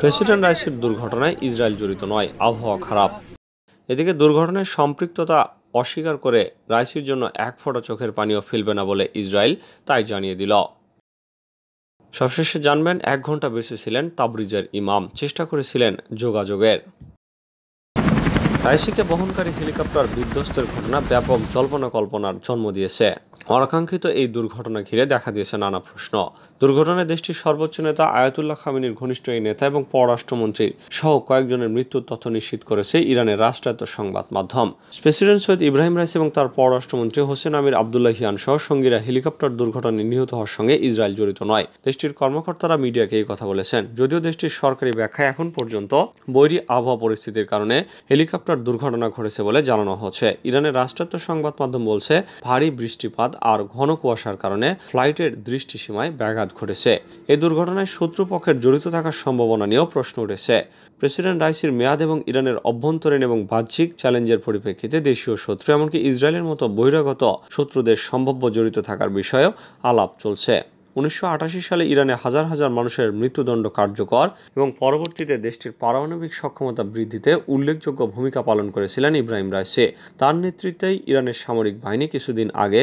president রাইসির দুর্ঘটনায় Israel জড়িত নয় আবহাওয়া খারাপ এদিকে দুর্ঘটনায় সম্পৃক্ততা অস্বীকার করে রাইসির জন্য এক ফোঁটা চোখের পানিও ফেলবে না বলে ইসরায়েল তাই জানিয়ে দিল সবশেষে জানবেন এক ঘন্টা বেঁচে ছিলেন তাবরিজের ইমাম চেষ্টা করেছিলেন যোগাযোগের আইসিকে বহনকারী হেলিকপ্টার বিধ্বস্তের ঘটনা ব্যাপক জল্পনা কল্পনার জন্ম দিয়েছে অনাকাঙ্ক্ষিত এই দুর্ঘটনা ঘিরে দেখা দিয়েছে নানা প্রশ্ন দুর্ঘটনায় দেশটির সর্বোচ্চ নেতা আয়াতুল্লাহ খামিনীর ঘনিষ্ঠ এই নেতা এবং পররাষ্ট্রমন্ত্রী সহ কয়েকজনের মৃত্যুর তথ্য নিশ্চিত করেছে ইরানের রাষ্ট্রায়ত্ত সংবাদ মাধ্যম প্রেসিডেন্ট সৈয়দ ইব্রাহিম রাইস এবং তার পররাষ্ট্রমন্ত্রী হোসেন আমির আবদুল্লাহিয়ান সহ সঙ্গীরা হেলিকপ্টার দুর্ঘটনায় নিহত হওয়ার সঙ্গে ইসরায়েল জড়িত নয় দেশটির কর্মকর্তারা মিডিয়াকে এই কথা বলেছেন যদিও দেশটির সরকারি ব্যাখ্যা এখন পর্যন্ত বৈরী আবহাওয়া পরিস্থিতির কারণে হেলিকপ্টার দুর্ঘটনা ঘটেছে বলে জানানো হচ্ছে ইরানের রাষ্ট্রায়ত্ত সংবাদ মাধ্যম বলছে ভারী বৃষ্টিপাত আর ঘন কুয়াশার কারণে ফ্লাইটের দৃষ্টিসীমায় ব্যাঘাত ঘটেছে এই দুর্ঘটনায় শত্রুপক্ষের জড়িত থাকার সম্ভাবনা নিয়েও প্রশ্ন উঠেছে প্রেসিডেন্ট রাইসির মেয়াদ এবং ইরানের অভ্যন্তরীণ এবং বাহ্যিক চ্যালেঞ্জের পরিপ্রেক্ষিতে দেশীয় শত্রু এমনকি ইসরায়েলের মতো বহিরাগত শত্রুদের সম্ভাব্য জড়িত থাকার বিষয়েও আলাপ চলছে উনিশশো সালে ইরানে হাজার হাজার মানুষের মৃত্যুদণ্ড কার্যকর এবং পরবর্তীতে দেশটির পারমাণবিক সক্ষমতা বৃদ্ধিতে উল্লেখযোগ্য ভূমিকা পালন করেছিলেন ইব্রাহিম রায়সে তার নেতৃত্বেই ইরানের সামরিক বাহিনী কিছুদিন আগে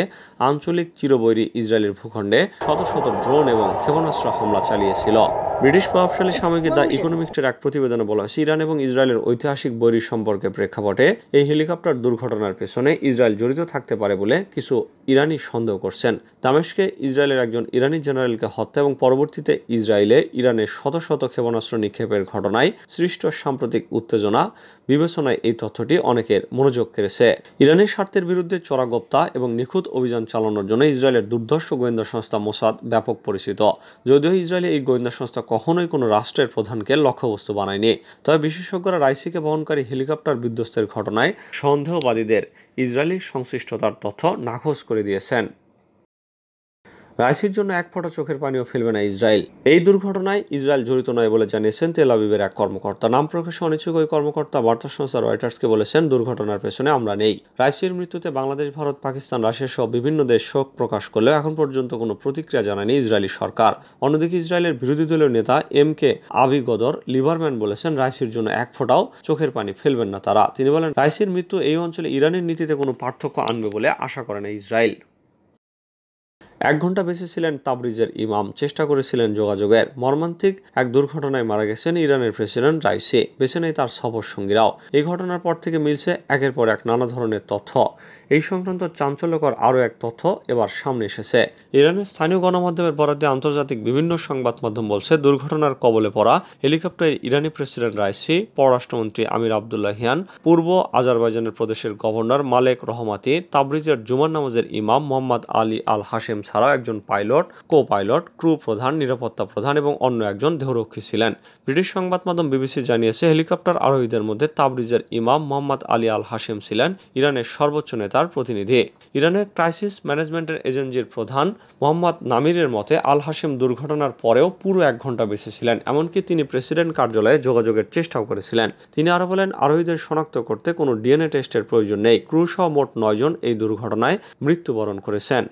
আঞ্চলিক চিরবৈরী ইসরায়েলের ভূখণ্ডে শত শত ড্রোন এবং ক্ষেপণাস্ত্র হামলা চালিয়েছিল ব্রিটিশ প্রভাবশালী সাময়িকী দ্য ইকোনমিক্সের এক প্রতিবেদনে বলা হয়েছে ইরান এবং ইসরায়েলের ঐতিহাসিক বৈরী সম্পর্কে প্রেক্ষাপটে এই হেলিকপ্টার দুর্ঘটনার পেছনে ইসরায়েল জড়িত থাকতে পারে বলে কিছু ইরানি সন্দেহ করছেন দামেশকে ইসরায়েলের একজন ইরানি জেনারেলকে হত্যা এবং পরবর্তীতে ইসরায়েলে ইরানের শত শত ক্ষেপণাস্ত্র নিক্ষেপের ঘটনায় সৃষ্ট সাম্প্রতিক উত্তেজনা বিবেচনায় এই তথ্যটি অনেকের মনোযোগ কেড়েছে ইরানের স্বার্থের বিরুদ্ধে গোপ্তা এবং নিখুঁত অভিযান চালানোর জন্য ইসরায়েলের দুর্ধর্ষ গোয়েন্দা সংস্থা মোসাদ ব্যাপক পরিচিত যদিও ইসরায়েলে এই গোয়েন্দা সংস্থা কখনোই কোনো রাষ্ট্রের প্রধানকে লক্ষ্যবস্তু বানায়নি তবে বিশেষজ্ঞরা রাইসিকে বহনকারী হেলিকপ্টার বিধ্বস্তের ঘটনায় সন্দেহবাদীদের ইসরায়েলি সংশ্লিষ্টতার তথ্য নাকচ করে দিয়েছেন রাইসির জন্য এক ফোঁটা চোখের পানিও ফেলবে না ইসরায়েল এই দুর্ঘটনায় ইসরায়েল জড়িত নয় বলে জানিয়েছেন তেল আবিবের এক কর্মকর্তা নাম প্রকাশে অনিচ্ছুক ওই কর্মকর্তা বার্তা সংস্থা রয়টার্সকে বলেছেন দুর্ঘটনার পেছনে আমরা নেই রাইসির মৃত্যুতে বাংলাদেশ ভারত পাকিস্তান রাশিয়া সহ বিভিন্ন দেশ শোক প্রকাশ করলেও এখন পর্যন্ত কোনো প্রতিক্রিয়া জানায়নি ইসরায়েলি সরকার অন্যদিকে ইসরায়েলের বিরোধী দলীয় নেতা এম কে গদর লিভারম্যান বলেছেন রাইসির জন্য এক ফোঁটাও চোখের পানি ফেলবেন না তারা তিনি বলেন রাইসির মৃত্যু এই অঞ্চলে ইরানের নীতিতে কোনো পার্থক্য আনবে বলে আশা করে না ইসরায়েল এক ঘন্টা বেশি ছিলেন তাবরিজের ইমাম চেষ্টা করেছিলেন যোগাযোগের মর্মান্তিক এক দুর্ঘটনায় মারা গেছেন ইরানের প্রেসিডেন্ট রাইসে বেছে নেই তার সফর সঙ্গীরাও এই ঘটনার পর থেকে মিলছে একের পর এক নানা ধরনের তথ্য এই সংক্রান্ত চাঞ্চল্যকর আরও এক তথ্য এবার সামনে এসেছে ইরানের স্থানীয় গণমাধ্যমের বরাদ্দে আন্তর্জাতিক বিভিন্ন সংবাদ মাধ্যম বলছে দুর্ঘটনার কবলে পড়া হেলিকপ্টার ইরানি প্রেসিডেন্ট রাইসি পররাষ্ট্রমন্ত্রী আমির আবদুল্লাহ হিয়ান পূর্ব আজারবাইজানের প্রদেশের গভর্নর মালেক রহমাতি তাবরিজের জুমান নামাজের ইমাম মোহাম্মদ আলী আল হাশেম ছাড়াও একজন পাইলট কো পাইলট ক্রু প্রধান নিরাপত্তা প্রধান এবং অন্য একজন দেহরক্ষী ছিলেন ব্রিটিশ সংবাদ মাধ্যম বিবিসি জানিয়েছে হেলিকপ্টার আরোহীদের মধ্যে তাবরিজের ইমাম মোহাম্মদ আলী আল হাসিম ছিলেন ইরানের সর্বোচ্চ নেতার প্রতিনিধি ইরানের ক্রাইসিস ম্যানেজমেন্টের এজেন্সির প্রধান মোহাম্মদ নামিরের মতে আল হাসিম দুর্ঘটনার পরেও পুরো এক ঘন্টা বেঁচে ছিলেন এমনকি তিনি প্রেসিডেন্ট কার্যালয়ে যোগাযোগের চেষ্টাও করেছিলেন তিনি আরও বলেন আরোহীদের শনাক্ত করতে কোনো ডিএনএ টেস্টের প্রয়োজন নেই ক্রুসহ মোট নয়জন এই দুর্ঘটনায় মৃত্যুবরণ করেছেন